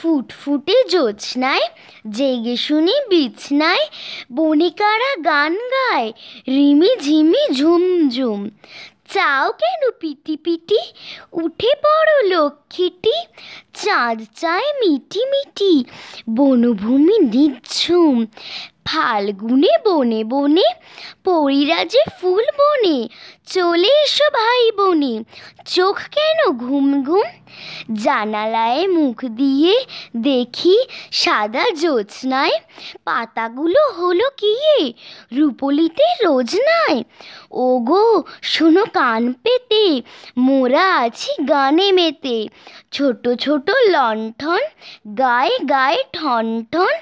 ফুটফুটে জোৎস্নায় জেগে শুনি বিছনায় বণিকারা গান গায় রিমি ঝিমি ঝুমঝুম চাও কেন পিটি পিটি উঠে পড়ো লক্ষ্মীটি চাঁদ চায় মিটি মিটি বনভূমি নিঝুম ফাল্গুনে বনে বনে পরিরাজে ফুল বনে চলে এসো ভাই বনে চোখ কেন ঘুম ঘুম জানালায় মুখ দিয়ে দেখি সাদা জোৎস্নায় পাতাগুলো হলো কিয়ে রুপলিতে রোজ নাই গো শোনো কান পেতে মোরা আছি গানে মেতে ছোট ছোট লণ্ঠন গায়ে গায়ে ঠন ঠন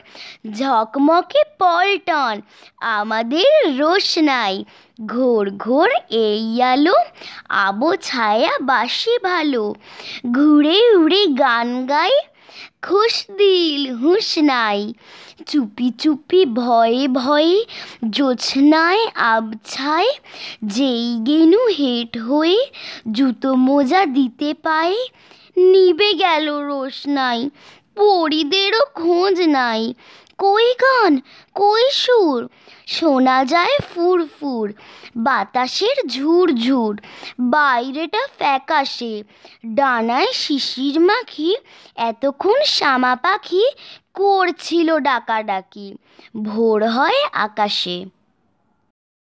ঝকমকে পর পল্টন আমাদের রোশনাই ঘোর ঘোর এই আলো আবো ছায়া বাসি ভালো ঘুরে উড়ে গান গায় খুশ দিল চুপি চুপি ভয়ে ভয়ে জোছনায় আবছায় যেই গেনু হেট হয়ে জুতো মোজা দিতে পায় নিবে গেল রোশনাই পরিদেরও খোঁজ নাই কই গান কই সুর শোনা যায় ফুরফুর বাতাসের ঝুরঝুর বাইরেটা ফ্যাকাশে ডানায় শিশির মাখি এতক্ষণ শামা পাখি করছিল ডাকাডাকি ভোর হয় আকাশে